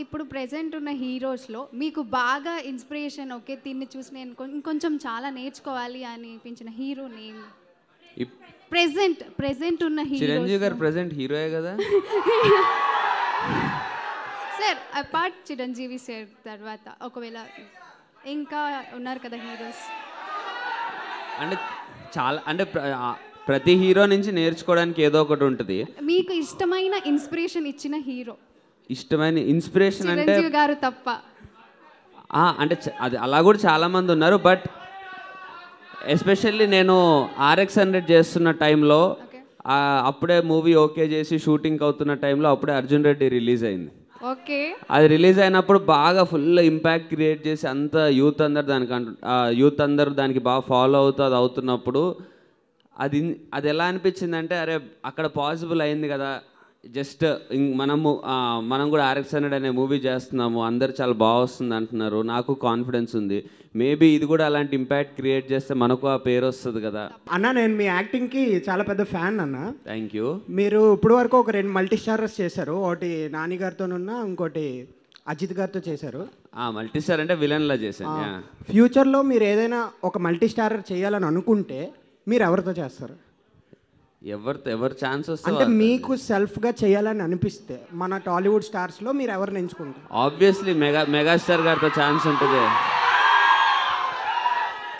ఇప్పుడు ప్రజెంట్ ఉన్న హీరోస్లో మీకు బాగా ఇన్స్పిరేషన్ ఓకే దీన్ని చూసి నేను ఇంకొంచెం చాలా నేర్చుకోవాలి అని అనిపించిన హీరో నేమ్ ప్రెసెంట్ ప్రెసెంట్ ఉన్న హీరో చిరంజీవి గారు ప్రెసెంట్ హీరోయే కదా సార్ అపార్ట్ చిరంజీవి సార్ తర్వాత ఒకవేళ ఇంకా ఉన్నారు కదా హీరోస్ అంటే చాలా అంటే ప్రతి హీరో నుంచి నేర్చుకోవడానికి ఏదో ఒకటి ఉంటుంది మీకు ఇష్టమైన ఇన్స్పిరేషన్ ఇచ్చిన హీరో ఇష్టమైన ఇన్స్పిరేషన్ అంటే తప్ప అంటే అది అలా కూడా చాలామంది ఉన్నారు బట్ ఎస్పెషల్లీ నేను ఆర్ఎక్స్ హండ్రెడ్ చేస్తున్న టైంలో అప్పుడే మూవీ ఓకే చేసి షూటింగ్ అవుతున్న టైంలో అప్పుడే అర్జున్ రెడ్డి రిలీజ్ అయింది ఓకే అది రిలీజ్ అయినప్పుడు బాగా ఫుల్ ఇంపాక్ట్ క్రియేట్ చేసి అంత యూత్ అందరు దానికి యూత్ అందరూ దానికి బాగా ఫాలో అవుతూ అది అవుతున్నప్పుడు అది అది ఎలా అనిపించింది అంటే అరే అక్కడ పాసిబుల్ అయింది కదా జస్ట్ మనము మనం కూడా ఆర్ఎక్స్ హండ్రెడ్ అనే మూవీ చేస్తున్నాము అందరు చాలా బాగొస్తుంది అంటున్నారు నాకు కాన్ఫిడెన్స్ ఉంది మేబీ ఇది కూడా అలాంటి ఇంపాక్ట్ క్రియేట్ చేస్తే మనకు ఆ పేరు వస్తుంది కదా అన్న నేను మీ యాక్టింగ్కి చాలా పెద్ద ఫ్యాన్ అన్న థ్యాంక్ యూ మీరు ఇప్పుడు వరకు ఒక రెండు మల్టీ స్టారర్స్ చేశారు ఒకటి నాని ఉన్న ఇంకోటి అజిత్ గారితో చేశారు మల్టీ స్టార్ అంటే విలన్లా చేశాను ఫ్యూచర్లో మీరు ఏదైనా ఒక మల్టీ స్టారర్ చేయాలని అనుకుంటే మీరు ఎవరితో చేస్తారు ఎవరితో ఎవరు ఛాన్స్ వస్తే మీకు మీకు సెల్ఫ్గా చేయాలని అనిపిస్తే మన టాలీవుడ్ స్టార్స్లో మీరు ఎవరిని ఎంచుకుంటారు ఆబ్వియస్లీ మెగా మెగాస్టార్ గారితో ఛాన్స్ ఉంటుంది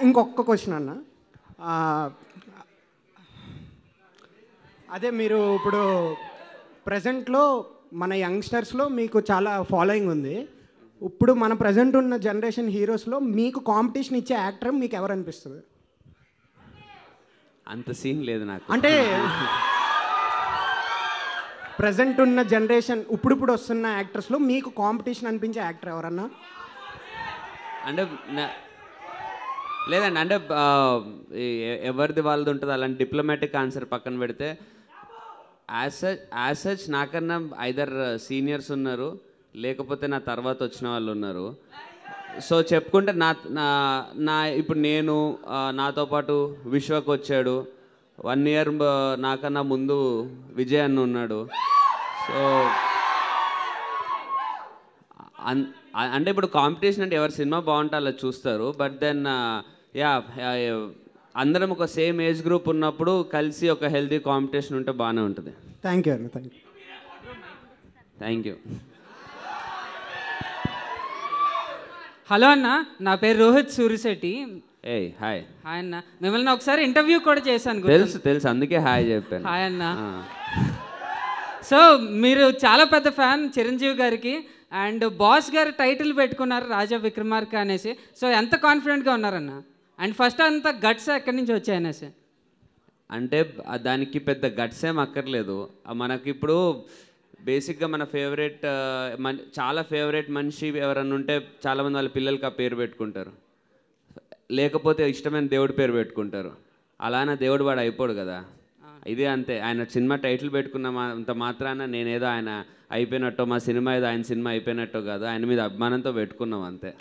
ఇంకొక క్వశ్చన్ అన్న అదే మీరు ఇప్పుడు ప్రజెంట్లో మన యంగ్స్టర్స్లో మీకు చాలా ఫాలోయింగ్ ఉంది ఇప్పుడు మన ప్రజెంట్ ఉన్న జనరేషన్ హీరోస్లో మీకు కాంపిటీషన్ ఇచ్చే యాక్టర్ మీకు ఎవరు అనిపిస్తుంది అంత సీన్ లేదు నాకు అంటే ప్రజెంట్ ఉన్న జనరేషన్ ఇప్పుడిప్పుడు వస్తున్న యాక్టర్స్లో మీకు కాంపిటీషన్ అనిపించే యాక్టర్ ఎవరన్నా అంటే లేదండి అంటే ఎవరిది వాళ్ళది ఉంటుంది అలాంటి డిప్లొమాటిక్ ఆన్సర్ పక్కన పెడితే యాజ్ సచ్ నాకన్నా ఐదర్ సీనియర్స్ ఉన్నారు లేకపోతే నా తర్వాత వచ్చిన వాళ్ళు ఉన్నారు సో చెప్పుకుంటే నా నా ఇప్పుడు నేను నాతో పాటు విశ్వకు వచ్చాడు వన్ ఇయర్ నాకన్నా ముందు విజయ్ అన్న ఉన్నాడు సో అంటే ఇప్పుడు కాంపిటీషన్ అంటే ఎవరి సినిమా బాగుంటే అలా చూస్తారు బట్ దెన్ యా అందరం ఒక సేమ్ ఏజ్ గ్రూప్ ఉన్నప్పుడు కలిసి ఒక హెల్తీ కాంపిటీషన్ ఉంటే బాగానే ఉంటుంది thank you thank you thank you hello అన్న నా పేరు రోహిత్ సూరిశెట్టి ఏ హాయ్ హాయ్ అన్న మిమ్మల్ని ఒకసారి ఇంటర్వ్యూ కూడా చేశాను తెలుసు తెలుసు అందుకే హాయ్ చెప్పాను హాయ్ అన్న సో మీరు చాలా పెద్ద ఫ్యాన్ చిరంజీవి గారికి అండ్ బాస్ గారు టైటిల్ పెట్టుకున్నారు రాజా విక్రమార్క అనేసి సో ఎంత కాన్ఫిడెంట్గా ఉన్నారన్న అండ్ ఫస్ట్ అంత గట్స్ ఎక్కడి నుంచి వచ్చాయనేసి అంటే దానికి పెద్ద గట్స్ ఏం అక్కర్లేదు మనకిప్పుడు బేసిక్గా మన ఫేవరెట్ మన చాలా ఫేవరెట్ మనిషి ఎవరన్నా ఉంటే చాలామంది వాళ్ళ పిల్లలకి ఆ పేరు పెట్టుకుంటారు లేకపోతే ఇష్టమైన దేవుడి పేరు పెట్టుకుంటారు అలానే దేవుడు వాడు అయిపోడు కదా ఇదే అంతే ఆయన సినిమా టైటిల్ పెట్టుకున్న అంత మాత్రాన నేనేదో ఆయన అయిపోయినట్టో మా సినిమా ఏదో ఆయన సినిమా అయిపోయినట్టో కాదు ఆయన మీద అభిమానంతో పెట్టుకున్నాం అంతే